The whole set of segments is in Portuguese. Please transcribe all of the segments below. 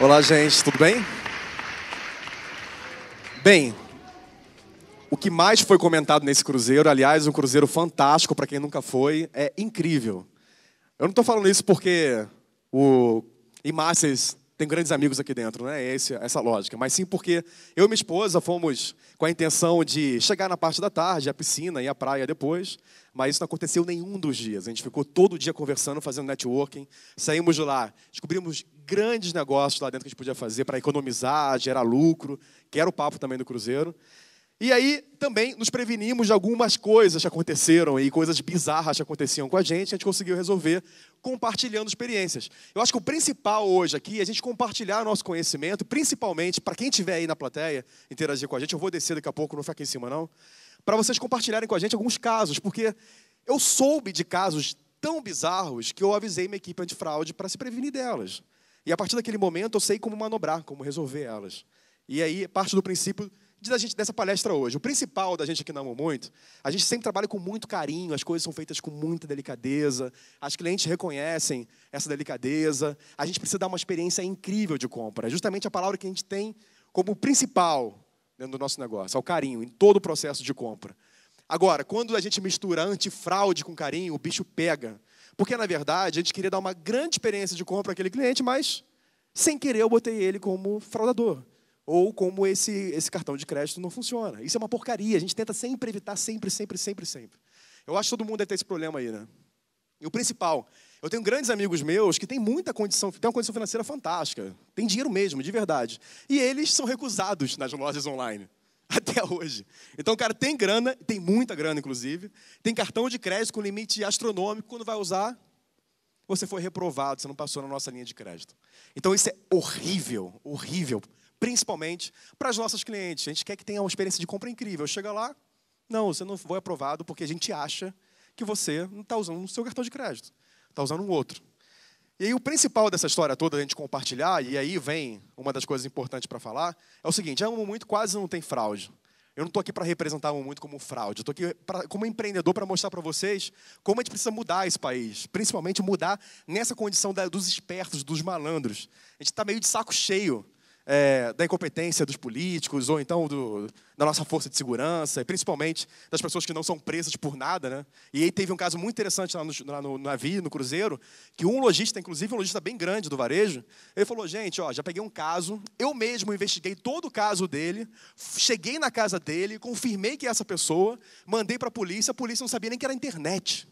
Olá, gente, tudo bem? Bem, o que mais foi comentado nesse cruzeiro, aliás, um cruzeiro fantástico para quem nunca foi, é incrível. Eu não estou falando isso porque o Imácias tenho grandes amigos aqui dentro, não né? é Esse, essa lógica. Mas sim porque eu e minha esposa fomos com a intenção de chegar na parte da tarde, a piscina e a praia depois, mas isso não aconteceu nenhum dos dias. A gente ficou todo dia conversando, fazendo networking, saímos de lá, descobrimos grandes negócios lá dentro que a gente podia fazer para economizar, gerar lucro, que era o papo também do cruzeiro. E aí também nos prevenimos de algumas coisas que aconteceram e coisas bizarras que aconteciam com a gente, a gente conseguiu resolver compartilhando experiências. Eu acho que o principal hoje aqui é a gente compartilhar nosso conhecimento, principalmente para quem estiver aí na plateia interagir com a gente. Eu vou descer daqui a pouco, não fica aqui em cima não. Para vocês compartilharem com a gente alguns casos, porque eu soube de casos tão bizarros que eu avisei minha equipe antifraude para se prevenir delas. E a partir daquele momento eu sei como manobrar, como resolver elas. E aí parte do princípio da gente, dessa palestra hoje. O principal da gente aqui na Amo Muito, a gente sempre trabalha com muito carinho, as coisas são feitas com muita delicadeza, as clientes reconhecem essa delicadeza, a gente precisa dar uma experiência incrível de compra. É justamente a palavra que a gente tem como principal dentro do nosso negócio, é o carinho em todo o processo de compra. Agora, quando a gente mistura antifraude com carinho, o bicho pega. Porque, na verdade, a gente queria dar uma grande experiência de compra àquele cliente, mas, sem querer, eu botei ele como fraudador ou como esse, esse cartão de crédito não funciona. Isso é uma porcaria. A gente tenta sempre evitar, sempre, sempre, sempre, sempre. Eu acho que todo mundo deve ter esse problema aí, né? E o principal, eu tenho grandes amigos meus que têm muita condição, têm uma condição financeira fantástica, têm dinheiro mesmo, de verdade. E eles são recusados nas lojas online. Até hoje. Então o cara tem grana, tem muita grana, inclusive, tem cartão de crédito com limite astronômico, quando vai usar, você foi reprovado, você não passou na nossa linha de crédito. Então isso é horrível, horrível principalmente para as nossas clientes. A gente quer que tenha uma experiência de compra incrível. Chega lá, não, você não foi aprovado porque a gente acha que você não está usando o seu cartão de crédito, está usando um outro. E aí o principal dessa história toda a gente compartilhar, e aí vem uma das coisas importantes para falar, é o seguinte, a Amo Muito quase não tem fraude. Eu não estou aqui para representar a Amo Muito como fraude, estou aqui pra, como empreendedor para mostrar para vocês como a gente precisa mudar esse país, principalmente mudar nessa condição da, dos espertos, dos malandros. A gente está meio de saco cheio é, da incompetência dos políticos, ou então do, da nossa força de segurança, e principalmente das pessoas que não são presas por nada. Né? E aí teve um caso muito interessante lá no, lá no navio, no cruzeiro, que um lojista, inclusive um lojista bem grande do varejo, ele falou: gente, ó, já peguei um caso, eu mesmo investiguei todo o caso dele, cheguei na casa dele, confirmei que é essa pessoa, mandei para a polícia, a polícia não sabia nem que era internet.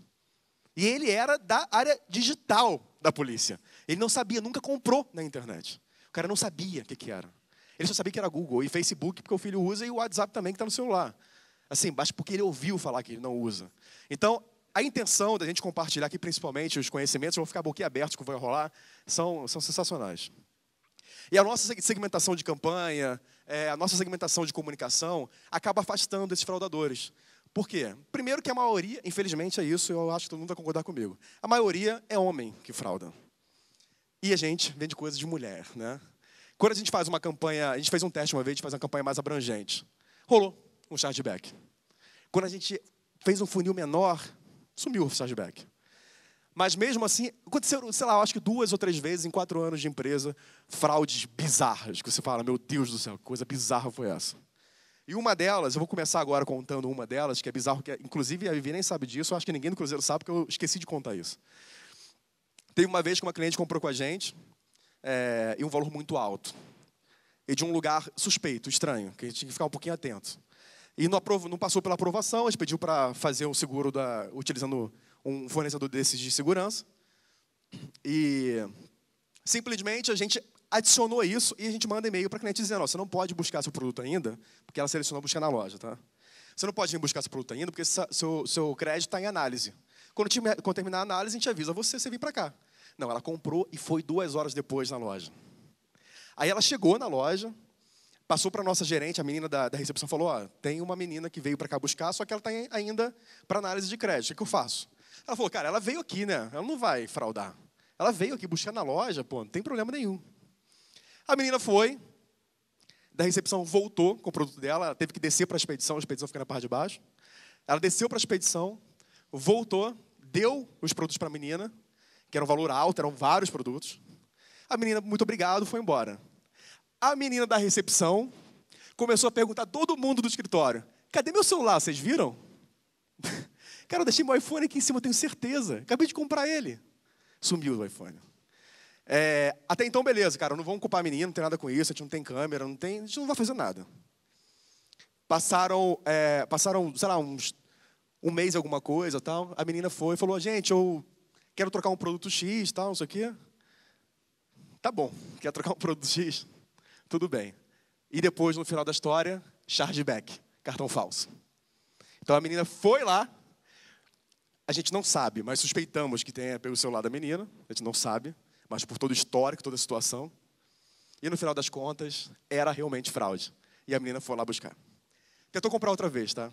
E ele era da área digital da polícia. Ele não sabia, nunca comprou na internet cara não sabia o que, que era. Ele só sabia que era Google e Facebook, porque o filho usa, e o WhatsApp também, que está no celular. Assim, mas porque ele ouviu falar que ele não usa. Então, a intenção da gente compartilhar aqui, principalmente os conhecimentos, vou ficar com o que vai rolar, são, são sensacionais. E a nossa segmentação de campanha, é, a nossa segmentação de comunicação, acaba afastando esses fraudadores. Por quê? Primeiro que a maioria, infelizmente é isso, eu acho que todo mundo vai concordar comigo. A maioria é homem que frauda. E a gente vende coisas de mulher, né? Quando a gente faz uma campanha, a gente fez um teste uma vez, a gente faz uma campanha mais abrangente. Rolou um chargeback. Quando a gente fez um funil menor, sumiu o chargeback. Mas mesmo assim, aconteceu, sei lá, acho que duas ou três vezes em quatro anos de empresa, fraudes bizarras, que você fala, meu Deus do céu, que coisa bizarra foi essa. E uma delas, eu vou começar agora contando uma delas, que é bizarro, que é, inclusive a Vivi nem sabe disso, eu acho que ninguém do Cruzeiro sabe, porque eu esqueci de contar isso. Teve uma vez que uma cliente comprou com a gente é, e um valor muito alto. E de um lugar suspeito, estranho, que a gente tinha que ficar um pouquinho atento. E não, aprov, não passou pela aprovação, a gente pediu para fazer o seguro da, utilizando um fornecedor desses de segurança. E simplesmente a gente adicionou isso e a gente manda e-mail para a cliente dizendo: você não pode buscar seu produto ainda, porque ela selecionou buscar na loja, tá? Você não pode vir buscar seu produto ainda, porque seu, seu crédito está em análise. Quando, te, quando terminar a análise, a gente avisa você, você vem para cá. Não, ela comprou e foi duas horas depois na loja. Aí ela chegou na loja, passou para a nossa gerente, a menina da, da recepção falou: oh, tem uma menina que veio para cá buscar, só que ela está ainda para análise de crédito. O que eu faço? Ela falou: Cara, ela veio aqui, né? Ela não vai fraudar. Ela veio aqui buscar na loja, pô, não tem problema nenhum. A menina foi, da recepção voltou com o produto dela, ela teve que descer para a expedição, a expedição fica na parte de baixo. Ela desceu para a expedição, voltou, deu os produtos para a menina, que era um valor alto, eram vários produtos. A menina, muito obrigado, foi embora. A menina da recepção começou a perguntar a todo mundo do escritório: cadê meu celular? Vocês viram? Cara, eu deixei meu iPhone aqui em cima, tenho certeza. Acabei de comprar ele. Sumiu o iPhone. É, até então, beleza, cara, não vamos culpar a menina, não tem nada com isso, a gente não tem câmera, não tem, a gente não vai fazer nada. Passaram, é, passaram sei lá, uns, um mês, alguma coisa tal. A menina foi e falou: gente, eu quero trocar um produto X, tal, isso aqui. Tá bom, quer trocar um produto X? Tudo bem. E depois, no final da história, chargeback, cartão falso. Então a menina foi lá, a gente não sabe, mas suspeitamos que tenha pelo celular da menina, a gente não sabe, mas por todo o histórico, toda a situação. E no final das contas, era realmente fraude. E a menina foi lá buscar. Tentou comprar outra vez, tá?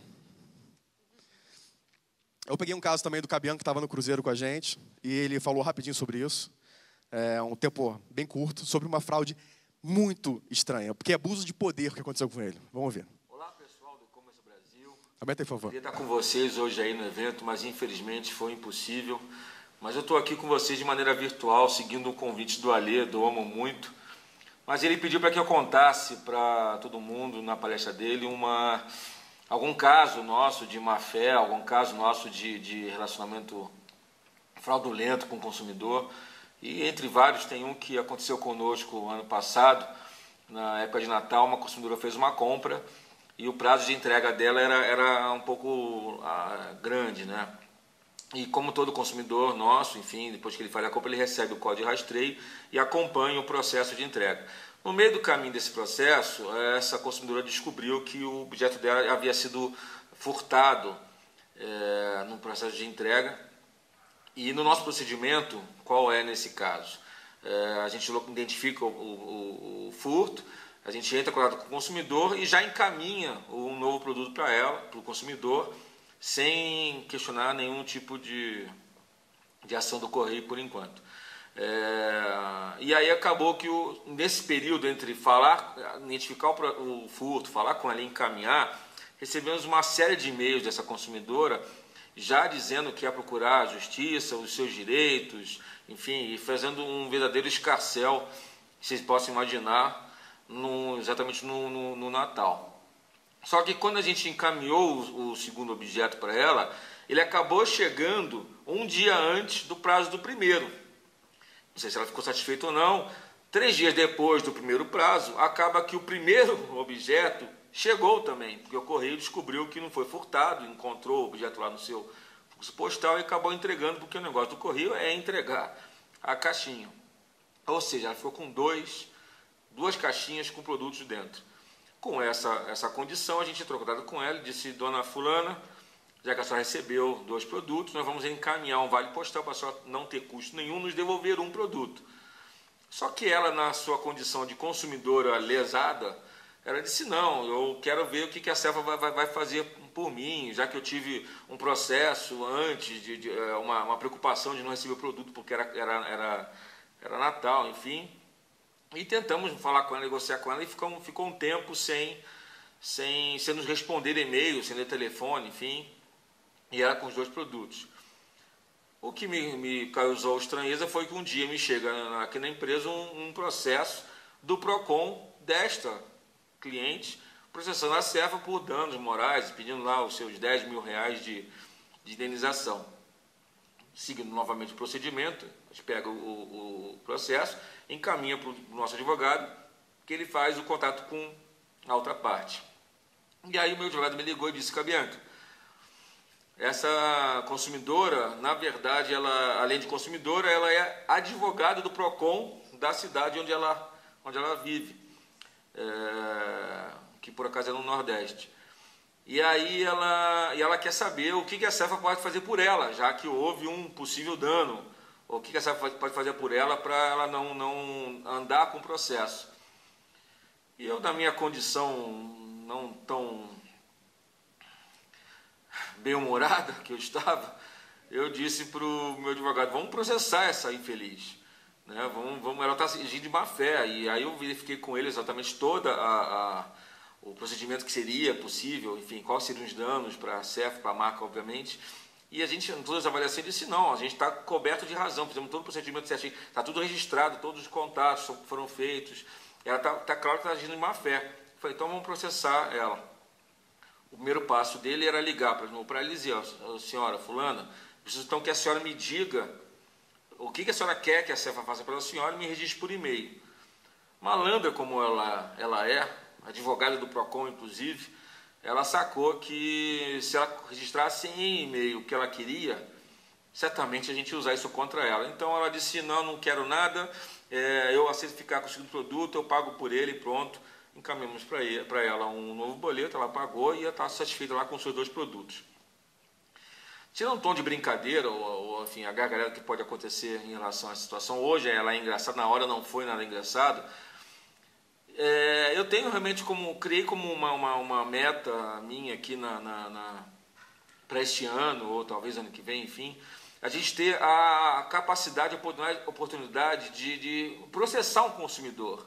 Eu peguei um caso também do Cabian, que estava no Cruzeiro com a gente, e ele falou rapidinho sobre isso, é, um tempo bem curto, sobre uma fraude muito estranha, porque é abuso de poder que aconteceu com ele. Vamos ouvir. Olá, pessoal do Comércio Brasil. Aumenta aí, por favor. Queria estar com vocês hoje aí no evento, mas infelizmente foi impossível. Mas eu estou aqui com vocês de maneira virtual, seguindo o convite do Alê, do Amo Muito. Mas ele pediu para que eu contasse para todo mundo, na palestra dele, uma algum caso nosso de má fé, algum caso nosso de, de relacionamento fraudulento com o consumidor. E entre vários, tem um que aconteceu conosco ano passado, na época de Natal, uma consumidora fez uma compra e o prazo de entrega dela era, era um pouco ah, grande, né? E como todo consumidor nosso, enfim, depois que ele faz a compra, ele recebe o código de rastreio e acompanha o processo de entrega. No meio do caminho desse processo, eh, essa consumidora descobriu que o objeto dela havia sido furtado é, processo de entrega. E no nosso procedimento, qual é nesse caso? É, a gente identifica o, o, o, furto, a gente entra em contato com o consumidor e já encaminha um novo produto para ela, para o consumidor, sem questionar nenhum tipo de, de ação do correio por enquanto. É, e aí acabou que o, nesse período entre falar, identificar o, o furto, falar com ela e encaminhar, recebemos uma série de e-mails dessa consumidora já dizendo que ia procurar a justiça, os seus direitos, enfim, e fazendo um verdadeiro escarcel, vocês possam imaginar, no, exatamente no, no, no Natal. Só que quando a gente encaminhou o, o segundo objeto para ela, ele acabou chegando um dia antes do prazo do primeiro não sei se ela ficou satisfeita ou não. Três dias depois do primeiro prazo, acaba que o primeiro objeto chegou também, porque o correio descobriu que não foi furtado, encontrou o objeto lá no seu fluxo postal e acabou entregando, porque o negócio do correio é entregar a caixinha. Ou seja, ela ficou com dois, duas caixinhas com produtos dentro. Com essa, essa condição, a gente entrou é contato com ela e disse: Dona Fulana, já que a senhora recebeu dois produtos, nós vamos encaminhar um vale postal para a senhora não ter custo nenhum nos devolver um produto. Só que ela, na sua condição de consumidora lesada, ela disse: Não, eu quero ver o que, que a Cefa vai, vai, fazer por mim, já que eu tive um processo antes, de, de eh, uma, uma, preocupação de não receber o produto porque era, era, era, era Natal, enfim. E tentamos falar com ela, negociar com ela e ficou, ficou um tempo sem, sem, sem nos responder e-mail, sem ler telefone, enfim. E era com os dois produtos. O que me, me causou estranheza foi que um dia me chega aqui na empresa um, um processo do PROCON desta cliente processando a Cefa por danos morais, pedindo lá os seus 10 mil reais de, de indenização. Seguindo novamente o procedimento, a gente pega o, o, processo, encaminha para o nosso advogado, que ele faz o contato com a outra parte. E aí o meu advogado me ligou e disse, Cabianca, essa consumidora, na verdade, ela, além de consumidora, ela é advogada do PROCON da cidade onde ela, onde ela vive, é, que por acaso é no Nordeste. E aí ela, e ela quer saber o que, que a Cefa pode fazer por ela, já que houve um possível dano, o que, que a Cefa pode fazer por ela para ela não, não andar com o processo. E eu, na minha condição não tão bem-humorada que eu estava, eu disse para o meu advogado, vamos processar essa infeliz. Né? Vamos, vamos, ela está agindo de má fé. E aí eu verifiquei com ele exatamente toda a, a o procedimento que seria possível, enfim, quais seriam os danos para a CEF, para a marca, obviamente. E a gente, em todas as avaliações, disse: não, a gente está coberto de razão, fizemos todo o procedimento certinho, está tudo registrado, todos os contatos foram feitos, ela está tá claro que está agindo de má fé. Eu falei: então vamos processar ela o primeiro passo dele era ligar para ele dizer, ó, senhora fulana, preciso então que a senhora me diga o que, que a senhora quer que a Cefa faça pela senhora e me registre por e-mail. Malandra como ela, ela é, advogada do PROCON inclusive, ela sacou que se ela registrasse em e-mail o que ela queria, certamente a gente ia usar isso contra ela. Então ela disse, não, não quero nada, é, eu aceito ficar com o segundo produto, eu pago por ele, pronto encaminhamos para ela um novo boleto, ela pagou e está satisfeita lá com seus dois produtos. Tirando um tom de brincadeira, ou, ou enfim, a gargalhada que pode acontecer em relação à situação, hoje ela é engraçada, na hora não foi nada engraçado, é, eu tenho realmente como, criei como uma, uma, uma meta minha aqui na, na, na para este ano, ou talvez ano que vem, enfim, a gente ter a capacidade, a oportunidade de, de processar um consumidor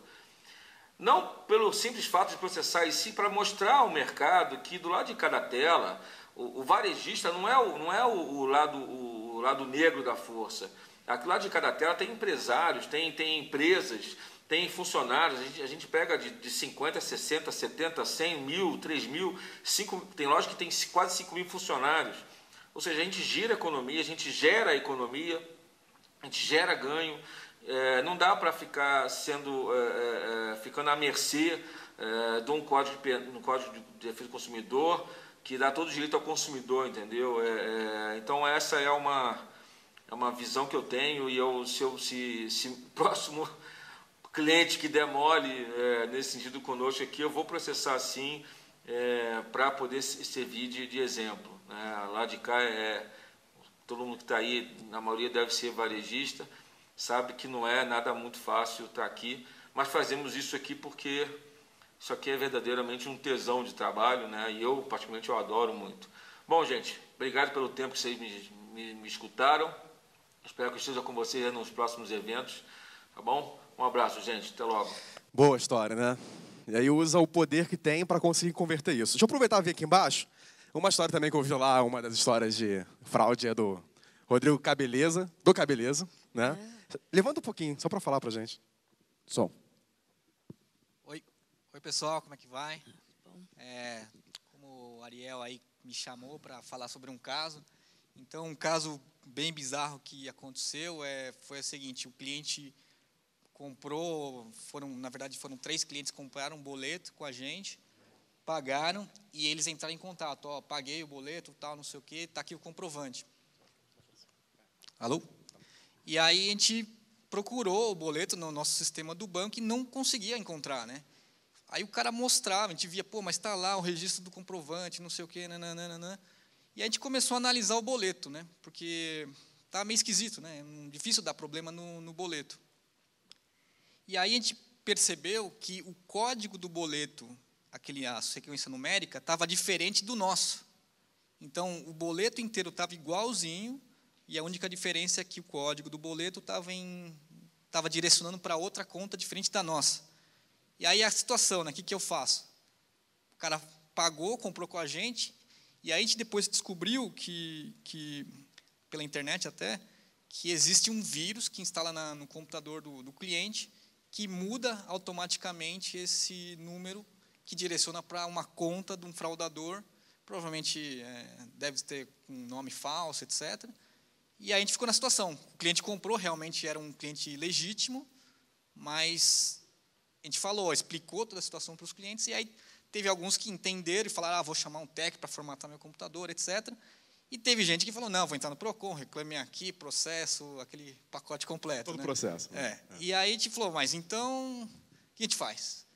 não pelo simples fato de processar, e sim para mostrar ao mercado que do lado de cada tela, o, o varejista não é, o, não é o, o lado, o, lado negro da força. Aqui lado de cada tela tem empresários, tem, tem empresas, tem funcionários. A gente, a gente pega de, de 50, 60, 70, 100 mil, 3 mil, 5, tem lógico que tem quase 5 mil funcionários. Ou seja, a gente gira a economia, a gente gera a economia, a gente gera ganho. É, não dá para ficar sendo é, é, é, ficando à mercê é, de um código, um código de defesa do consumidor que dá todo o direito ao consumidor, entendeu? É, então essa é uma é uma visão que eu tenho e eu se eu se, se próximo cliente que demole nesse sentido conosco aqui eu vou processar sim para poder servir de, de exemplo. Né? Lá de cá é todo mundo que está aí na maioria deve ser varejista sabe que não é nada muito fácil estar aqui, mas fazemos isso aqui porque isso aqui é verdadeiramente um tesão de trabalho, né? E eu, particularmente, eu adoro muito. Bom, gente, obrigado pelo tempo que vocês me, me, me escutaram. Espero que esteja com vocês nos próximos eventos, tá bom? Um abraço, gente. Até logo. Boa história, né? E aí usa o poder que tem para conseguir converter isso. Deixa eu aproveitar e ver aqui embaixo. Uma história também que eu vi lá, uma das histórias de fraude é do Rodrigo Cabeleza, do Cabeleza, né? É. Levanta um pouquinho, só para falar para a gente. Som. Oi. Oi, pessoal, como é que vai? É, como o Ariel aí me chamou para falar sobre um caso. Então, um caso bem bizarro que aconteceu é, foi o seguinte, o cliente comprou, foram, na verdade foram três clientes que compraram um boleto com a gente, pagaram e eles entraram em contato, ó, paguei o boleto, tal, não sei o quê, tá aqui o comprovante. Alô? E aí a gente procurou o boleto no nosso sistema do banco e não conseguia encontrar, né? Aí o cara mostrava, a gente via, pô, mas está lá o registro do comprovante, não sei o quê, nananana. E a gente começou a analisar o boleto, né? Porque tá meio esquisito, né? Difícil dar problema no, no boleto. E aí a gente percebeu que o código do boleto, aquele a sequência numérica, estava diferente do nosso. Então o boleto inteiro estava igualzinho, e a única diferença é que o código do boleto estava em direcionando para outra conta diferente da nossa. E aí a situação, né? O que, que eu faço? O cara pagou, comprou com a gente, e aí a gente depois descobriu que, que pela internet até, que existe um vírus que instala na, no computador do, do cliente que muda automaticamente esse número que direciona para uma conta de um fraudador, provavelmente é, deve ter um nome falso, etc. E aí a gente ficou na situação. O cliente comprou, realmente era um cliente legítimo, mas a gente falou, explicou toda a situação para os clientes, e aí teve alguns que entenderam e falaram, ah, vou chamar um técnico para formatar meu computador, etc. E teve gente que falou, não, vou entrar no PROCON, reclame aqui, processo, aquele pacote completo. Todo o né? processo. Né? É. é. E aí a gente falou, mas então, o que a gente faz?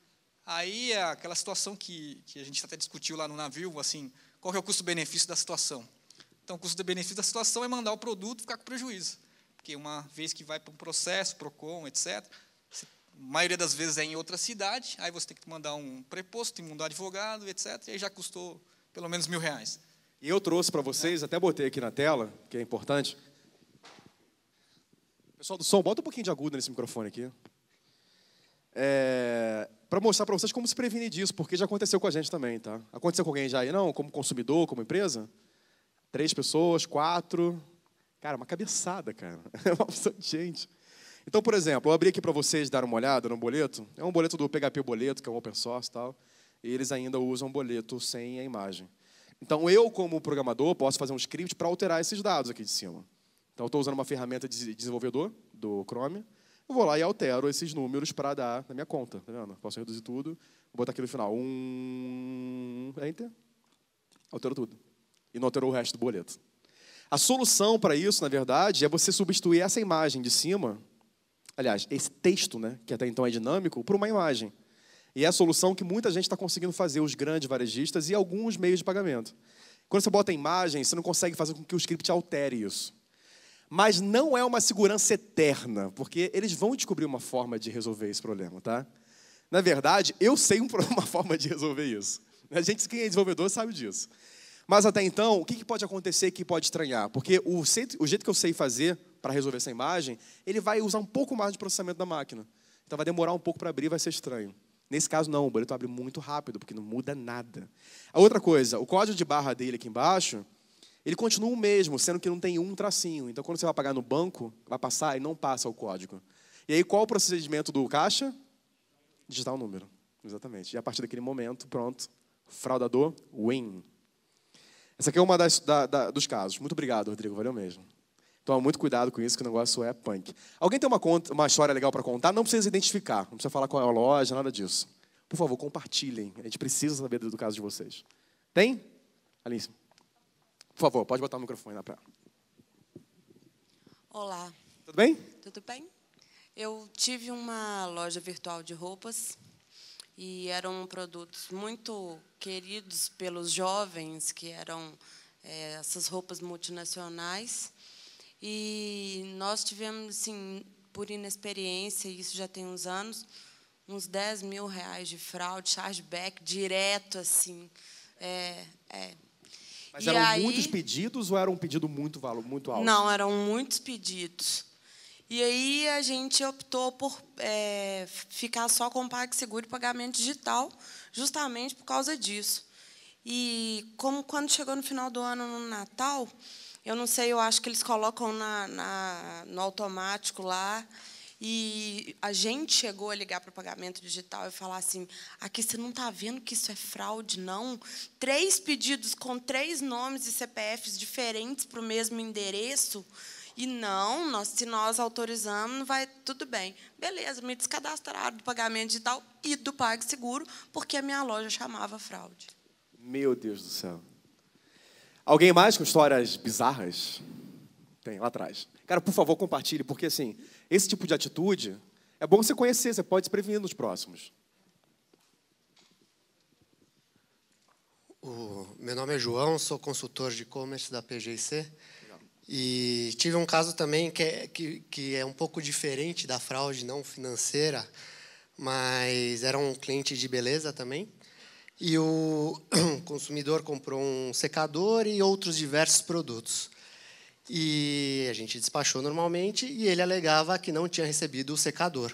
Aí é aquela situação que, que a gente até discutiu lá no navio, assim, qual é o custo-benefício da situação? Então, o custo-benefício da situação é mandar o produto ficar com prejuízo. Porque uma vez que vai para um processo, PROCON, etc., a maioria das vezes é em outra cidade, aí você tem que mandar um preposto, tem que mandar um advogado, etc., e aí já custou pelo menos mil reais. E eu trouxe para vocês, é. até botei aqui na tela, que é importante. Pessoal do som, bota um pouquinho de agudo nesse microfone aqui. É, para mostrar para vocês como se prevenir disso, porque já aconteceu com a gente também, tá? Aconteceu com alguém já aí, não? Como consumidor, como empresa? Três pessoas, quatro. Cara, uma cabeçada, cara. É uma opção de gente. Então, por exemplo, eu abri aqui para vocês dar uma olhada no boleto. É um boleto do PHP Boleto, que é um open source e tal. E eles ainda usam boleto sem a imagem. Então, eu, como programador, posso fazer um script para alterar esses dados aqui de cima. Então, estou usando uma ferramenta de desenvolvedor do Chrome. Eu vou lá e altero esses números para dar na minha conta. Tá vendo? Posso reduzir tudo. Vou botar aqui no final. Um... Enter. Altero tudo e não alterou o resto do boleto. A solução para isso, na verdade, é você substituir essa imagem de cima, aliás, esse texto, né, que até então é dinâmico, por uma imagem. E é a solução que muita gente está conseguindo fazer, os grandes varejistas e alguns meios de pagamento. Quando você bota a imagem, você não consegue fazer com que o script altere isso. Mas não é uma segurança eterna, porque eles vão descobrir uma forma de resolver esse problema, tá? Na verdade, eu sei uma forma de resolver isso. A gente, quem é desenvolvedor, sabe disso. Mas até então, o que pode acontecer que pode estranhar? Porque o, jeito que eu sei fazer para resolver essa imagem, ele vai usar um pouco mais de processamento da máquina. Então vai demorar um pouco para abrir, vai ser estranho. Nesse caso, não, o boleto abre muito rápido, porque não muda nada. A outra coisa, o código de barra dele aqui embaixo, ele continua o mesmo, sendo que não tem um tracinho. Então, quando você vai pagar no banco, vai passar e não passa o código. E aí, qual o procedimento do caixa? Digitar o número. Exatamente. E a partir daquele momento, pronto, fraudador, win. Essa aqui é uma das, da, da, dos casos. Muito obrigado, Rodrigo, valeu mesmo. Toma muito cuidado com isso, que o negócio é punk. Alguém tem uma, conta, uma história legal para contar? Não precisa identificar, não precisa falar qual é a loja, nada disso. Por favor, compartilhem. A gente precisa saber do, do caso de vocês. Tem? Alice, por favor, pode botar o microfone lá para. Olá. Tudo bem? Tudo bem. Eu tive uma loja virtual de roupas e eram produtos muito queridos pelos jovens, que eram é, essas roupas multinacionais. E nós tivemos, assim, por inexperiência, isso já tem uns anos, uns 10 mil reais de fraude, chargeback, direto, assim. É, é. Mas e eram aí... muitos pedidos ou era um pedido muito, muito alto? Não, eram muitos pedidos. E aí a gente optou por é, ficar só com o PagSeguro e pagamento digital, justamente por causa disso. E como quando chegou no final do ano, no Natal, eu não sei, eu acho que eles colocam na, na no automático lá. E a gente chegou a ligar para o pagamento digital e falar assim: aqui você não está vendo que isso é fraude, não? Três pedidos com três nomes e CPFs diferentes para o mesmo endereço. E não, nós, se nós autorizamos, vai tudo bem. Beleza, me descadastraram do pagamento digital e do PagSeguro, porque a minha loja chamava fraude. Meu Deus do céu. Alguém mais com histórias bizarras? Tem, lá atrás. Cara, por favor, compartilhe, porque assim, esse tipo de atitude é bom você conhecer, você pode se prevenir nos próximos. O, meu nome é João, sou consultor de e-commerce da PGIC. E tive um caso também que é, que, que é um pouco diferente da fraude não financeira, mas era um cliente de beleza também. E o consumidor comprou um secador e outros diversos produtos. E a gente despachou normalmente e ele alegava que não tinha recebido o secador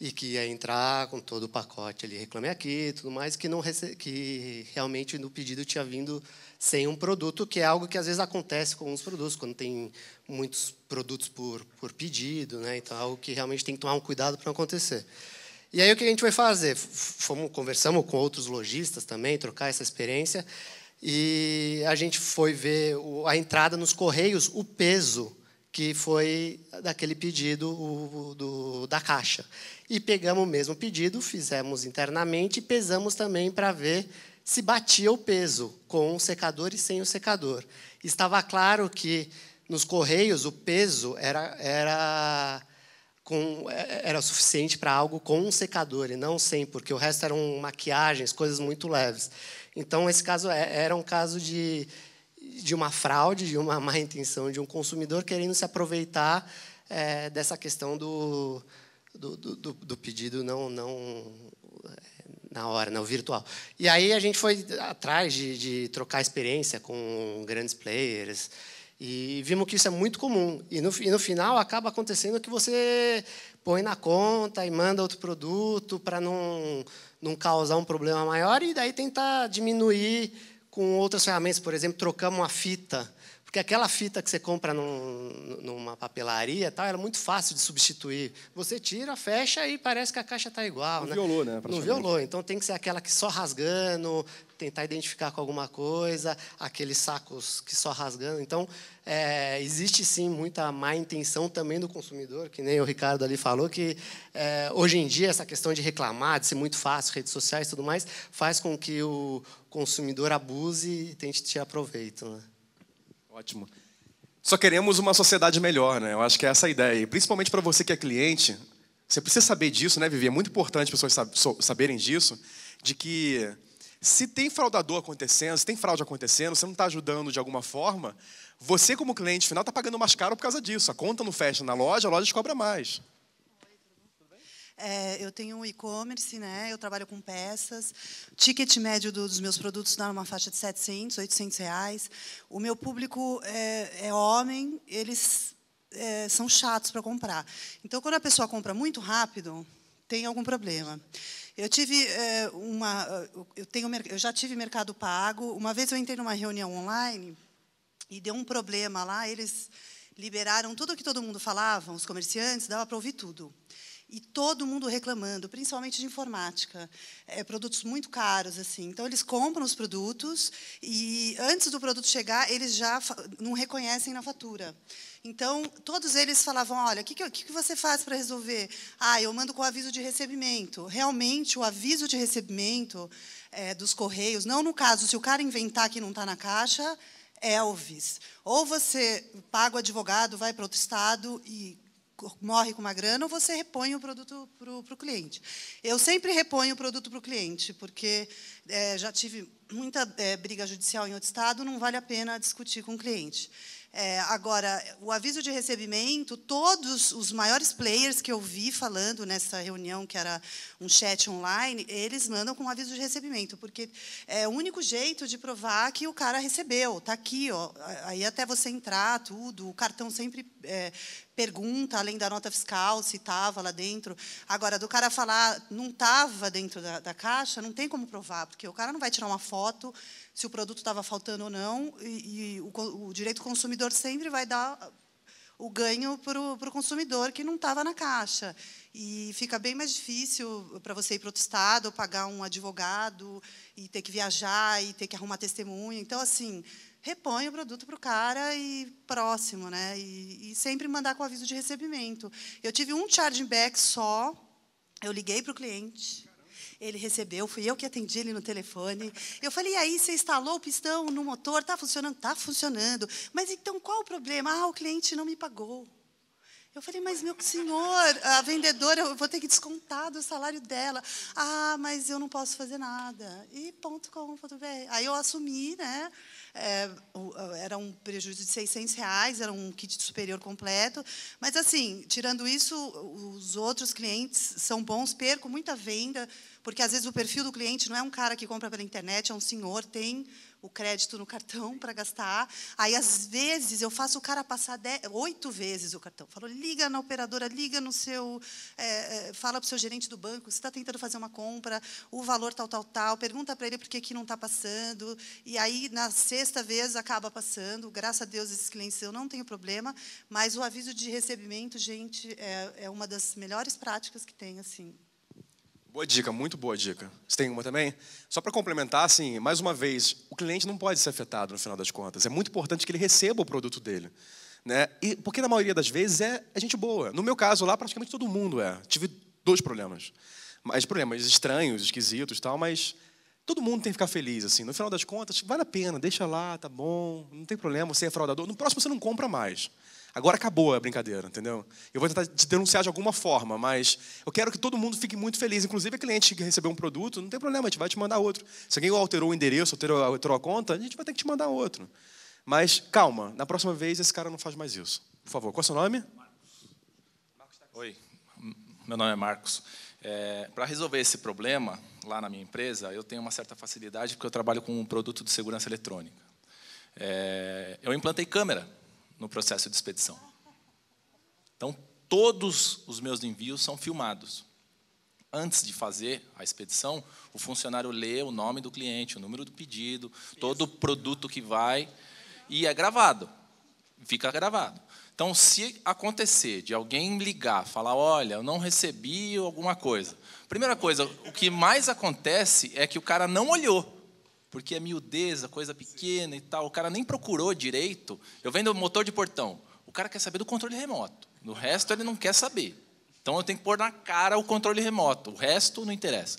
e que ia entrar com todo o pacote ali, reclame aqui, tudo mais, que não que realmente no pedido tinha vindo sem um produto, que é algo que às vezes acontece com alguns produtos, quando tem muitos produtos por, por pedido, né? Então é algo que realmente tem que tomar um cuidado para não acontecer. E aí o que a gente foi fazer? Fomos conversamos com outros lojistas também, trocar essa experiência, e a gente foi ver a entrada nos correios, o peso que foi daquele pedido o, do, da caixa. E pegamos o mesmo pedido, fizemos internamente e pesamos também para ver se batia o peso com o secador e sem o secador. Estava claro que nos correios o peso era, era, com, é, era suficiente para algo com um secador e não sem, porque o resto eram maquiagens, coisas muito leves. Então, esse caso é, era um caso de, de uma fraude, de uma má intenção de um consumidor querendo se aproveitar é, dessa questão do, do, do, do pedido não, não é, na hora, não virtual. E aí a gente foi atrás de, de, trocar experiência com grandes players e vimos que isso é muito comum. E no, e no final acaba acontecendo que você põe na conta e manda outro produto para não, não causar um problema maior e daí tentar diminuir com outras ferramentas. Por exemplo, trocamos uma fita porque aquela fita que você compra num, numa papelaria tal, era muito fácil de substituir. Você tira, fecha e parece que a caixa está igual. Não né? violou, né? Não violou. Então tem que ser aquela que só rasgando, tentar identificar com alguma coisa, aqueles sacos que só rasgando. Então, é, existe sim muita má intenção também do consumidor, que nem o Ricardo ali falou, que é, hoje em dia essa questão de reclamar, de ser muito fácil, redes sociais e tudo mais, faz com que o consumidor abuse e tente tirar proveito. Né? Ótimo. Só queremos uma sociedade melhor, né? Eu acho que é essa a ideia. E principalmente para você que é cliente, você precisa saber disso, né, Vivi? É muito importante as pessoas saberem disso, de que se tem fraudador acontecendo, se tem fraude acontecendo, você não está ajudando de alguma forma, você como cliente final está pagando mais caro por causa disso. A conta não fecha na loja, a loja te cobra mais. É, eu tenho um e-commerce, né? eu trabalho com peças. O Ticket médio dos meus produtos dá tá uma faixa de 700, 800 reais. O meu público é, é homem, eles é, são chatos para comprar. Então, quando a pessoa compra muito rápido, tem algum problema. Eu tive é, uma, eu tenho, eu já tive mercado pago. Uma vez eu entrei numa reunião online e deu um problema lá. Eles liberaram tudo o que todo mundo falava, os comerciantes, dava para ouvir tudo e todo mundo reclamando, principalmente de informática. É, produtos muito caros, assim. Então, eles compram os produtos e, antes do produto chegar, eles já não reconhecem na fatura. Então, todos eles falavam, olha, o que, que, que, você faz para resolver? Ah, eu mando com aviso de recebimento. Realmente, o aviso de recebimento é, dos correios, não no caso, se o cara inventar que não está na caixa, é Elvis. Ou você paga o advogado, vai para outro estado e morre com uma grana ou você repõe o produto para o pro cliente. Eu sempre reponho o produto para o cliente, porque é, já tive muita é, briga judicial em outro estado, não vale a pena discutir com o cliente. É, agora, o aviso de recebimento, todos os maiores players que eu vi falando nessa reunião, que era um chat online, eles mandam com um aviso de recebimento, porque é o único jeito de provar que o cara recebeu. Está aqui, ó, aí até você entrar, tudo. O cartão sempre é, pergunta, além da nota fiscal, se estava lá dentro. Agora, do cara falar não estava dentro da, da caixa, não tem como provar, porque o cara não vai tirar uma foto se o produto estava faltando ou não, e, e o, o, direito do consumidor sempre vai dar o ganho para o consumidor que não estava na caixa. E fica bem mais difícil para você ir para outro estado, pagar um advogado, e ter que viajar, e ter que arrumar testemunha. Então, assim, repõe o produto para o cara e próximo, né? E, e, sempre mandar com aviso de recebimento. Eu tive um chargeback só. Eu liguei para o cliente, ele recebeu, fui eu que atendi ele no telefone. Eu falei, e aí, você instalou o pistão no motor? Está funcionando? Está funcionando. Mas então qual o problema? Ah, o cliente não me pagou. Eu falei, mas meu senhor, a vendedora, eu vou ter que descontar do salário dela. Ah, mas eu não posso fazer nada. E ponto com, ponto bem. Aí eu assumi, né? É, era um prejuízo de 600 reais, era um kit superior completo. Mas, assim, tirando isso, os outros clientes são bons, perco muita venda porque às vezes o perfil do cliente não é um cara que compra pela internet, é um senhor, tem o crédito no cartão para gastar. Aí, às vezes, eu faço o cara passar dez, oito vezes o cartão. falou liga na operadora, liga no seu. É, fala para o seu gerente do banco, você está tentando fazer uma compra, o valor tal, tal, tal. Pergunta para ele por que, que não está passando. E aí, na sexta vez, acaba passando. Graças a Deus, esses clientes eu não tenho problema. Mas o aviso de recebimento, gente, é, é uma das melhores práticas que tem, assim. Boa dica, muito boa dica. Você tem uma também? Só para complementar, assim, mais uma vez, o cliente não pode ser afetado no final das contas. É muito importante que ele receba o produto dele. Né? E, porque na maioria das vezes é, é gente boa. No meu caso lá, praticamente todo mundo é. Tive dois problemas. Mas problemas estranhos, esquisitos tal, mas todo mundo tem que ficar feliz, assim. No final das contas, vale a pena, deixa lá, tá bom, não tem problema, você é fraudador. No próximo você não compra mais. Agora acabou a brincadeira, entendeu? Eu vou tentar te denunciar de alguma forma, mas eu quero que todo mundo fique muito feliz. Inclusive, a cliente que recebeu um produto, não tem problema, a gente vai te mandar outro. Se alguém alterou o endereço, alterou, alterou a conta, a gente vai ter que te mandar outro. Mas calma, na próxima vez esse cara não faz mais isso. Por favor, qual é o seu nome? Marcos. Oi, meu nome é Marcos. É, Para resolver esse problema lá na minha empresa, eu tenho uma certa facilidade porque eu trabalho com um produto de segurança eletrônica. É, eu implantei câmera no processo de expedição. Então, todos os meus envios são filmados. Antes de fazer a expedição, o funcionário lê o nome do cliente, o número do pedido, todo o produto que vai, e é gravado. Fica gravado. Então, se acontecer de alguém ligar, falar, olha, eu não recebi alguma coisa. Primeira coisa, o que mais acontece é que o cara não olhou porque é miudeza, coisa pequena e tal. O cara nem procurou direito. Eu vendo motor de portão. O cara quer saber do controle remoto. No resto, ele não quer saber. Então, eu tenho que pôr na cara o controle remoto. O resto não interessa.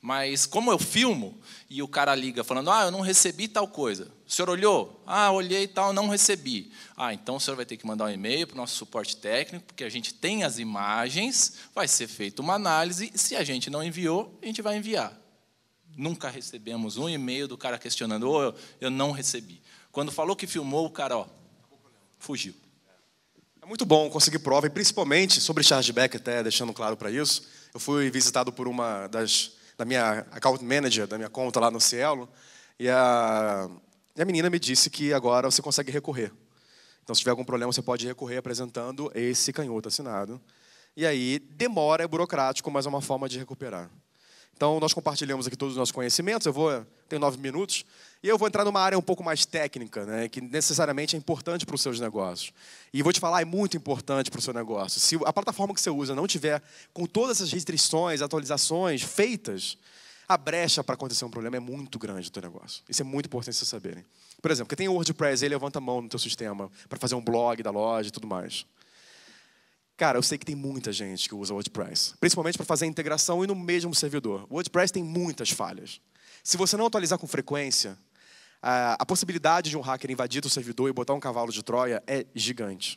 Mas, como eu filmo e o cara liga falando: Ah, eu não recebi tal coisa. O senhor olhou? Ah, olhei e tal, não recebi. Ah, então o senhor vai ter que mandar um e-mail para o nosso suporte técnico, porque a gente tem as imagens, vai ser feita uma análise. Se a gente não enviou, a gente vai enviar. Nunca recebemos um e-mail do cara questionando, ou oh, eu, não recebi. Quando falou que filmou, o cara, ó, fugiu. É muito bom conseguir prova, e principalmente sobre chargeback, até deixando claro para isso. Eu fui visitado por uma das. da minha account manager, da minha conta lá no Cielo, e a, e a menina me disse que agora você consegue recorrer. Então, se tiver algum problema, você pode recorrer apresentando esse canhoto assinado. E aí demora, é burocrático, mas é uma forma de recuperar. Então, nós compartilhamos aqui todos os nossos conhecimentos. Eu vou, tenho nove minutos, e eu vou entrar numa área um pouco mais técnica, né, que necessariamente é importante para os seus negócios. E vou te falar, é muito importante para o seu negócio. Se a plataforma que você usa não tiver com todas essas restrições, atualizações feitas, a brecha para acontecer um problema é muito grande do teu negócio. Isso é muito importante vocês saberem. Por exemplo, quem tem o WordPress, ele levanta a mão no teu sistema para fazer um blog da loja e tudo mais. Cara, eu sei que tem muita gente que usa o WordPress, principalmente para fazer a integração e no mesmo servidor. O WordPress tem muitas falhas. Se você não atualizar com frequência, a possibilidade de um hacker invadir o servidor e botar um cavalo de Troia é gigante.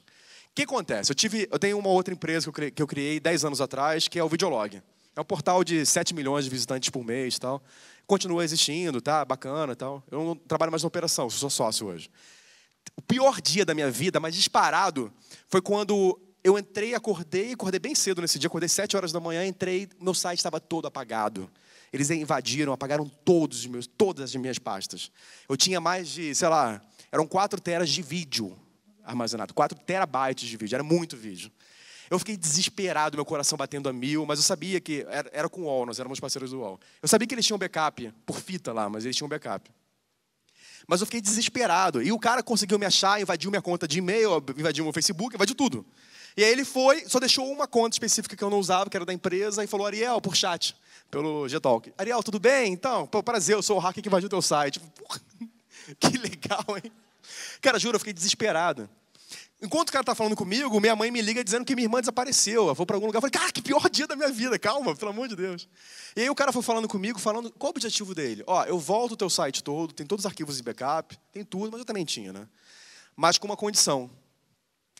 O que acontece? Eu, tive, eu tenho uma outra empresa que eu criei 10 anos atrás, que é o Videolog. É um portal de 7 milhões de visitantes por mês tal. Continua existindo, tá? Bacana tal. Eu não trabalho mais na operação, sou sócio hoje. O pior dia da minha vida, mas disparado, foi quando eu entrei, acordei, acordei bem cedo nesse dia, acordei sete horas da manhã, entrei, meu site estava todo apagado. Eles invadiram, apagaram todos os meus, todas as minhas pastas. Eu tinha mais de, sei lá, eram quatro teras de vídeo armazenado, quatro terabytes de vídeo, era muito vídeo. Eu fiquei desesperado, meu coração batendo a mil, mas eu sabia que era, era com o UOL, nós éramos parceiros do UOL. Eu sabia que eles tinham backup, por fita lá, mas eles tinham backup. Mas eu fiquei desesperado. E o cara conseguiu me achar, invadiu minha conta de e-mail, invadiu meu Facebook, invadiu tudo. E aí ele foi, só deixou uma conta específica que eu não usava, que era da empresa, e falou, Ariel, por chat, pelo G-Talk. Ariel, tudo bem? Então, pô, prazer, eu sou o hacker que invadiu o teu site. que legal, hein? Cara, juro, eu fiquei desesperado. Enquanto o cara tá falando comigo, minha mãe me liga dizendo que minha irmã desapareceu. Eu vou para algum lugar e falei, cara, que pior dia da minha vida, calma, pelo amor de Deus. E aí o cara foi falando comigo, falando qual o objetivo dele. Ó, eu volto o teu site todo, tem todos os arquivos de backup, tem tudo, mas eu também tinha, né? Mas com uma condição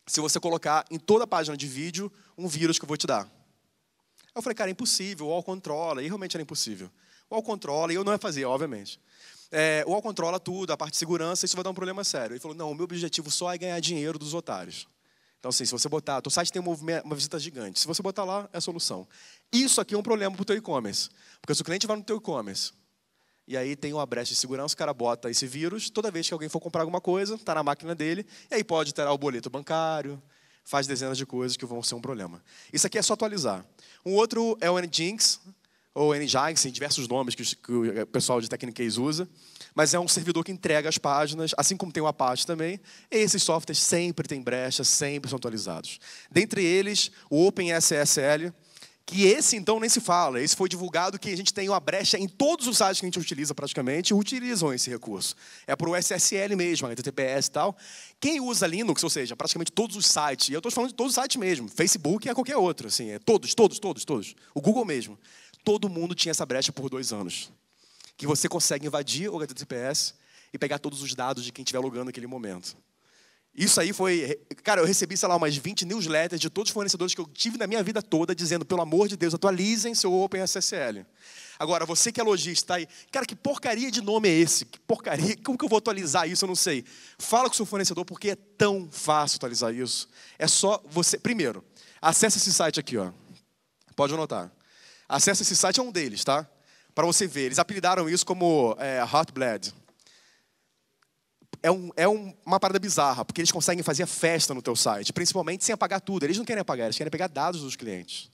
se você colocar em toda a página de vídeo um vírus que eu vou te dar. Eu falei, cara, é impossível, o UOL controla, e realmente era impossível. O UOL controla, e eu não ia fazer, obviamente. É, o UOL controla tudo, a parte de segurança, isso vai dar um problema sério. Ele falou, não, o meu objetivo só é ganhar dinheiro dos otários. Então, assim, se você botar, teu site tem uma, uma visita gigante, se você botar lá, é a solução. Isso aqui é um problema para o teu e-commerce, porque se o cliente vai no teu e-commerce, e aí tem uma brecha de segurança, o cara bota esse vírus, toda vez que alguém for comprar alguma coisa, está na máquina dele, e aí pode ter o boleto bancário, faz dezenas de coisas que vão ser um problema. Isso aqui é só atualizar. Um outro é o Nginx, ou Nginx, tem diversos nomes que, o eh, pessoal de Techniques usa, mas é um servidor que entrega as páginas, assim como tem o Apache também. Esses softwares sempre têm brechas sempre são atualizados. Dentre eles, o OpenSSL, que esse então nem se fala. Esse foi divulgado que a gente tem uma brecha em todos os sites que a gente utiliza praticamente, utilizam esse recurso. É para o SSL mesmo, HTTPS né, e tal. Quem usa Linux, ou seja, praticamente todos os sites, e eu estou falando de todos os sites mesmo, Facebook é qualquer outro, assim, é todos, todos, todos, todos. O Google mesmo. Todo mundo tinha essa brecha por dois anos. Que você consegue invadir o HTTPS e pegar todos os dados de quem estiver logando naquele momento. Isso aí foi. Cara, eu recebi, sei lá, umas 20 newsletters de todos os fornecedores que eu tive na minha vida toda, dizendo, pelo amor de Deus, atualizem seu OpenSSL. Agora, você que é lojista aí, cara, que porcaria de nome é esse? Que porcaria? Como que eu vou atualizar isso? Eu não sei. Fala com o seu fornecedor, porque é tão fácil atualizar isso. É só você. Primeiro, acesse esse site aqui, ó. Pode anotar. Acesse esse site, é um deles, tá? Para você ver. Eles apelidaram isso como é, Hot Blood é, um, é uma parada bizarra, porque eles conseguem fazer a festa no teu site, principalmente sem apagar tudo. Eles não querem apagar, eles querem pegar dados dos clientes.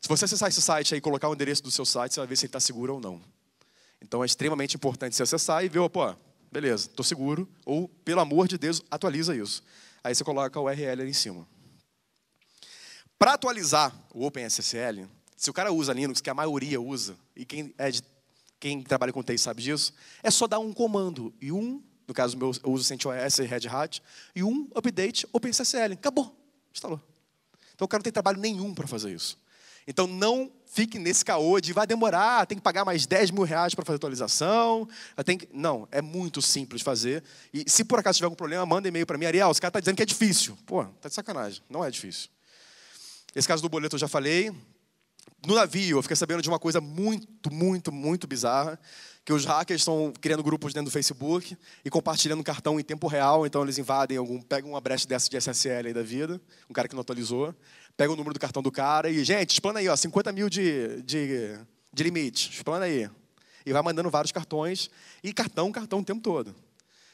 Se você acessar esse site aí e colocar o endereço do seu site, você vai ver se ele está seguro ou não. Então é extremamente importante você acessar e ver, pô, beleza, estou seguro, ou, pelo amor de Deus, atualiza isso. Aí você coloca a URL ali em cima. Para atualizar o OpenSSL, se o cara usa Linux, que a maioria usa, e quem, é de, quem trabalha com TI sabe disso, é só dar um comando e um no caso meu, eu uso CentOS e Red Hat, e um update OpenSSL. Acabou, instalou. Então o cara não tem trabalho nenhum para fazer isso. Então não fique nesse caô de vai demorar, tem que pagar mais 10 mil reais para fazer atualização. Tem que... Não, é muito simples fazer. E se por acaso tiver algum problema, manda e-mail para mim. Ariel, esse cara está dizendo que é difícil. Pô, tá de sacanagem. Não é difícil. Esse caso do boleto eu já falei. No navio, eu fiquei sabendo de uma coisa muito, muito, muito bizarra que os hackers estão criando grupos dentro do Facebook e compartilhando cartão em tempo real, então eles invadem algum, pegam uma brecha dessa de SSL aí da vida, um cara que não atualizou, pegam o número do cartão do cara e, gente, explana aí, ó, 50 mil de, de, de limite, explana aí. E vai mandando vários cartões, e cartão, cartão o tempo todo.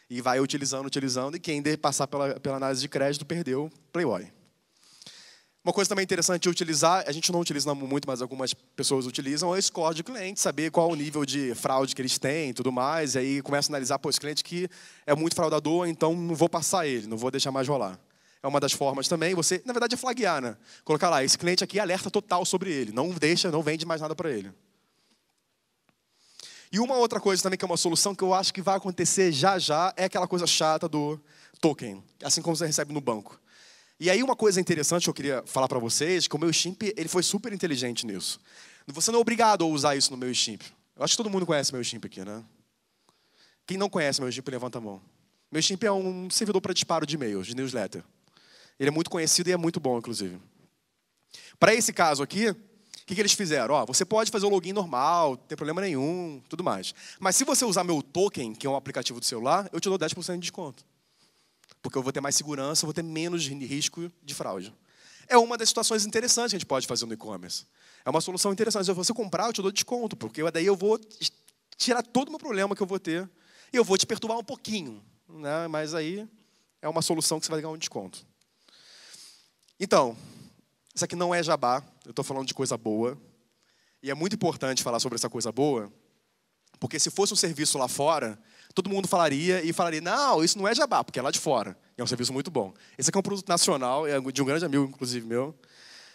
E vai utilizando, utilizando, e quem passar pela, pela análise de crédito perdeu Playboy. Uma coisa também interessante de utilizar, a gente não utiliza muito, mas algumas pessoas utilizam, é o score de cliente, saber qual o nível de fraude que eles têm e tudo mais. E aí começa a analisar, pô, esse cliente que é muito fraudador, então não vou passar ele, não vou deixar mais rolar. É uma das formas também, você, na verdade, é flaguear, né? Colocar lá, esse cliente aqui é alerta total sobre ele, não deixa, não vende mais nada para ele. E uma outra coisa também que é uma solução que eu acho que vai acontecer já já é aquela coisa chata do token, assim como você recebe no banco. E aí uma coisa interessante que eu queria falar para vocês, que o meu Shimp, ele foi super inteligente nisso. Você não é obrigado a usar isso no meu Shimp. Eu acho que todo mundo conhece meu Shimp aqui, né? Quem não conhece meu Shimp, levanta a mão. Meu Shimp é um servidor para disparo de e-mails, de newsletter. Ele é muito conhecido e é muito bom, inclusive. Para esse caso aqui, o que, que, eles fizeram? Ó, você pode fazer o login normal, não tem problema nenhum, tudo mais. Mas se você usar meu token, que é um aplicativo do celular, eu te dou 10% de desconto porque eu vou ter mais segurança, vou ter menos risco de fraude. É uma das situações interessantes que a gente pode fazer no e-commerce. É uma solução interessante. Se você comprar, eu te dou desconto, porque daí eu vou tirar todo o meu problema que eu vou ter e eu vou te perturbar um pouquinho. Né? Mas aí é uma solução que você vai ganhar um desconto. Então, isso aqui não é jabá, eu estou falando de coisa boa. E é muito importante falar sobre essa coisa boa, porque se fosse um serviço lá fora, todo mundo falaria e falaria: não, isso não é jabá, porque é lá de fora. É um serviço muito bom. Esse aqui é, é um produto nacional, é de um grande amigo, inclusive meu.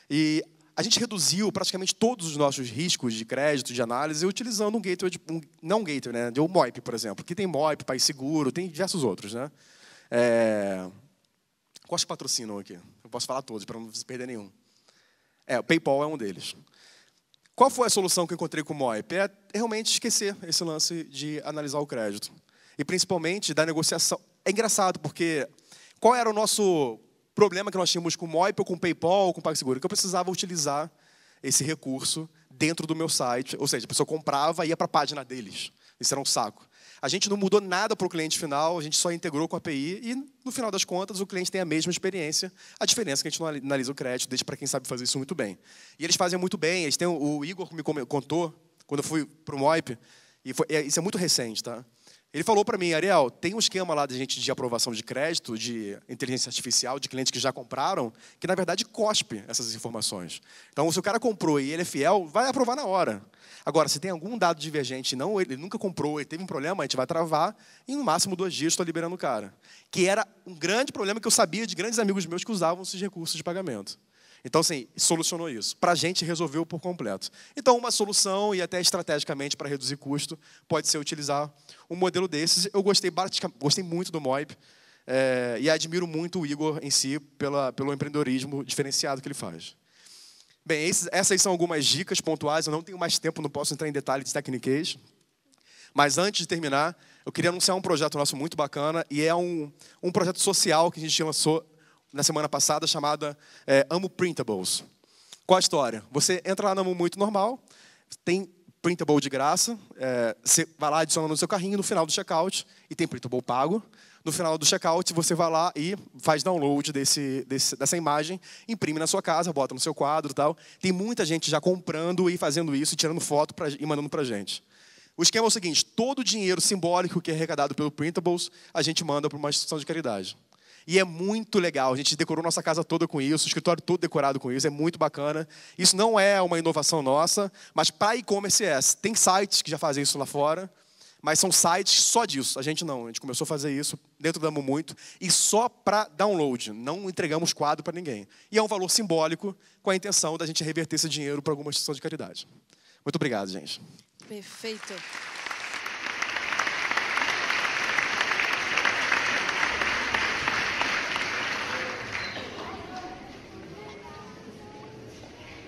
E a gente reduziu praticamente todos os nossos riscos de crédito, de análise, utilizando um gateway, de, um, não um gateway, né? De um MoIP, por exemplo. Que tem MoIP, País Seguro, tem diversos outros, né? É... Quais é patrocinam aqui? Eu posso falar todos, para não perder nenhum. É, o PayPal é um deles. Qual foi a solução que eu encontrei com o MOIP? É realmente esquecer esse lance de analisar o crédito. E principalmente da negociação. É engraçado, porque qual era o nosso problema que nós tínhamos com o MOIP, ou com o PayPal, ou com o PagSeguro? Que eu precisava utilizar esse recurso dentro do meu site. Ou seja, a pessoa comprava e ia para a página deles. Isso era um saco. A gente não mudou nada para o cliente final, a gente só integrou com a API e, no final das contas, o cliente tem a mesma experiência. A diferença é que a gente não analisa o crédito, deixa para quem sabe fazer isso muito bem. E eles fazem muito bem. Eles têm, o Igor me contou, quando eu fui para o Moip, e foi, é, isso é muito recente, tá? Ele falou para mim, Ariel, tem um esquema lá de gente de aprovação de crédito, de inteligência artificial, de clientes que já compraram, que na verdade cospe essas informações. Então, se o cara comprou e ele é fiel, vai aprovar na hora. Agora, se tem algum dado divergente, não, ele nunca comprou, e teve um problema, a gente vai travar e no máximo dois dias estou liberando o cara. Que era um grande problema que eu sabia de grandes amigos meus que usavam esses recursos de pagamento. Então, assim, solucionou isso. Para a gente, resolveu por completo. Então, uma solução, e até estrategicamente para reduzir custo, pode ser utilizar um modelo desses. Eu gostei, gostei muito do Moib é, eh, e admiro muito o Igor em si pela, pelo empreendedorismo diferenciado que ele faz. Bem, esses, essas são algumas dicas pontuais. Eu não tenho mais tempo, não posso entrar em detalhes de tecniquez. Mas antes de terminar, eu queria anunciar um projeto nosso muito bacana e é um, um projeto social que a gente chama na semana passada chamada é, Amo Printables. Qual a história? Você entra lá no Amo Muito Normal, tem printable de graça, é, você vai lá, adiciona no seu carrinho, no final do checkout, e tem printable pago. No final do checkout, você vai lá e faz download desse, desse, dessa imagem, imprime na sua casa, bota no seu quadro e tal. Tem muita gente já comprando e fazendo isso, tirando foto pra, e mandando para gente. O esquema é o seguinte: todo o dinheiro simbólico que é arrecadado pelo Printables, a gente manda para uma instituição de caridade. E é muito legal. A gente decorou nossa casa toda com isso, o escritório todo decorado com isso, é muito bacana. Isso não é uma inovação nossa, mas para e-commerce é. Tem sites que já fazem isso lá fora, mas são sites só disso. A gente não, a gente começou a fazer isso dentro da Amo Muito e só para download. Não entregamos quadro para ninguém. E é um valor simbólico com a intenção da gente reverter esse dinheiro para alguma instituição de caridade. Muito obrigado, gente. Perfeito.